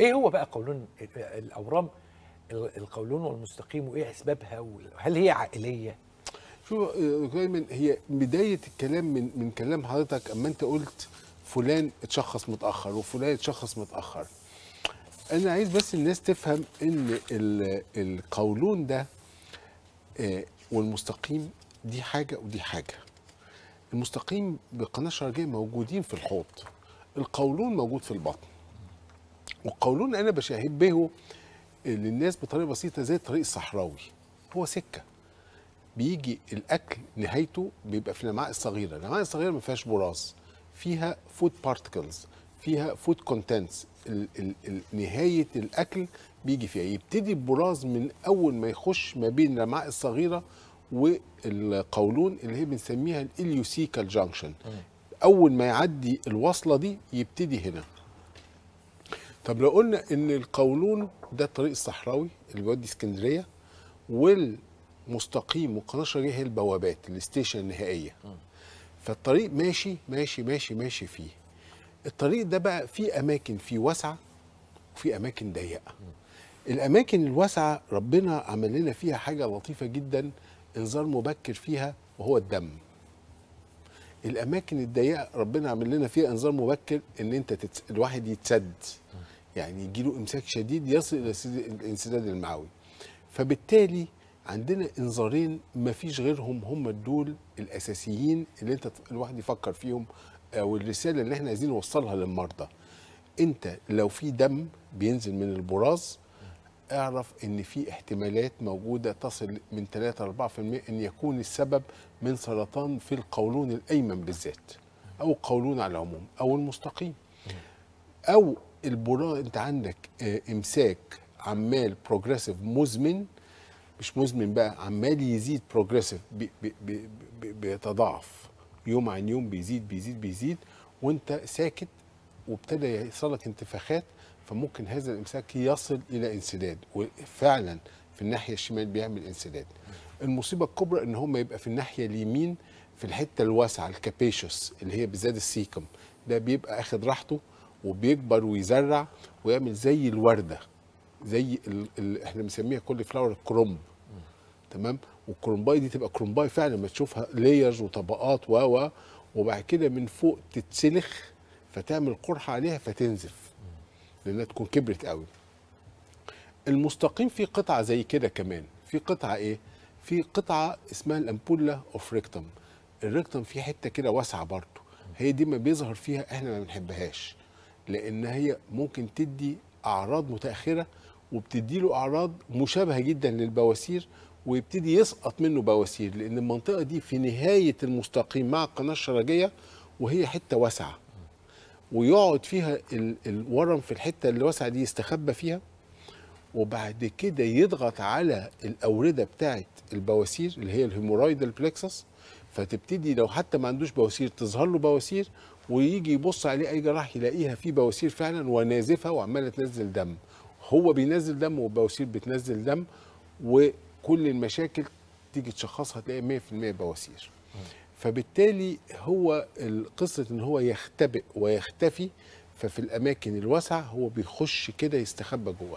ايه هو بقى قولون الاورام القولون والمستقيم وايه اسبابها وهل هي عائليه شو دايما آه، هي بدايه الكلام من من كلام حضرتك اما انت قلت فلان اتشخص متاخر وفلان اتشخص متاخر انا عايز بس الناس تفهم ان القولون ده آه، والمستقيم دي حاجه ودي حاجه المستقيم بالقناه الشرجيه موجودين في الحوض القولون موجود في البطن وقولون انا بشبهه آه، للناس بطريقه بسيطه زي الطريق الصحراوي هو سكه بيجي الاكل نهايته بيبقى في الامعاء الصغيره الامعاء الصغيره ما فيهاش براز فيها فود بارتكلز فيها فود كونتنتس نهايه الاكل بيجي فيها يبتدي البراز من اول ما يخش ما بين الامعاء الصغيره والقولون اللي هي بنسميها الاليوسيكال جانكشن اول ما يعدي الوصله دي يبتدي هنا طب لو قلنا ان القولون ده الطريق الصحراوي اللي بيودي اسكندريه والمستقيم والقناه الشرقيه هي البوابات الاستيشن النهائيه فالطريق ماشي ماشي ماشي ماشي فيه الطريق ده بقى في اماكن فيه واسعه وفي اماكن ضيقه الاماكن الواسعه ربنا عمل لنا فيها حاجه لطيفه جدا انذار مبكر فيها وهو الدم الاماكن الضيقه ربنا عمل لنا فيها انذار مبكر ان انت تتس... الواحد يتسد يعني يجي له امساك شديد يصل الى الانسداد المعوي فبالتالي عندنا انذارين ما فيش غيرهم هم دول الاساسيين اللي انت الواحد يفكر فيهم او آه، الرساله اللي احنا عايزين نوصلها للمرضى انت لو في دم بينزل من البراز اعرف ان في احتمالات موجوده تصل من 3 4% ان يكون السبب من سرطان في القولون الايمن بالذات او القولون على العموم او المستقيم او البراد انت عندك آه، امساك عمال بروجريسيف مزمن مش مزمن بقى عمال يزيد بروجريسيف بيتضاعف يوم عن يوم بيزيد بيزيد بيزيد وانت ساكت وابتدى يحصلك انتفاخات فممكن هذا الامساك يصل الى انسداد وفعلا في الناحيه الشمال بيعمل انسداد المصيبه الكبرى ان هم يبقى في الناحيه اليمين في الحته الواسعه الكابيشوس اللي هي بالذات السيكم ده بيبقى اخد راحته وبيكبر ويزرع ويعمل زي الورده زي ال... احنا بنسميها كل فلاور كرومب تمام والكرومباي دي تبقى كرومباي فعلا ما تشوفها لايرز وطبقات و و وبعد كده من فوق تتسلخ فتعمل قرحه عليها فتنزف لانها تكون كبرت قوي المستقيم في قطعه زي كده كمان في قطعه ايه في قطعه اسمها الامبولا اوف ريكتم الريكتم فيه حته كده واسعه برضه هي دي ما بيظهر فيها احنا ما بنحبهاش لان هي ممكن تدي اعراض متاخره وبتدي له اعراض مشابهه جدا للبواسير ويبتدي يسقط منه بواسير لان المنطقه دي في نهايه المستقيم مع القناه الشرجيه وهي حته واسعه ويقعد فيها الورم في الحته اللي واسعه دي يستخبى فيها وبعد كده يضغط على الاورده بتاعه البواسير اللي هي الهيمورايدال بلكسس فتبتدي لو حتى ما عندوش بواسير تظهر له بواسير ويجي يبص عليه اي جراح يلاقيها في بواسير فعلا ونازفه وعماله تنزل دم هو بينزل دم والبواسير بتنزل دم وكل المشاكل تيجي تشخصها تلاقي 100% بواسير فبالتالي هو قصه ان هو يختبئ ويختفي ففي الاماكن الواسعه هو بيخش كده يستخبى جواها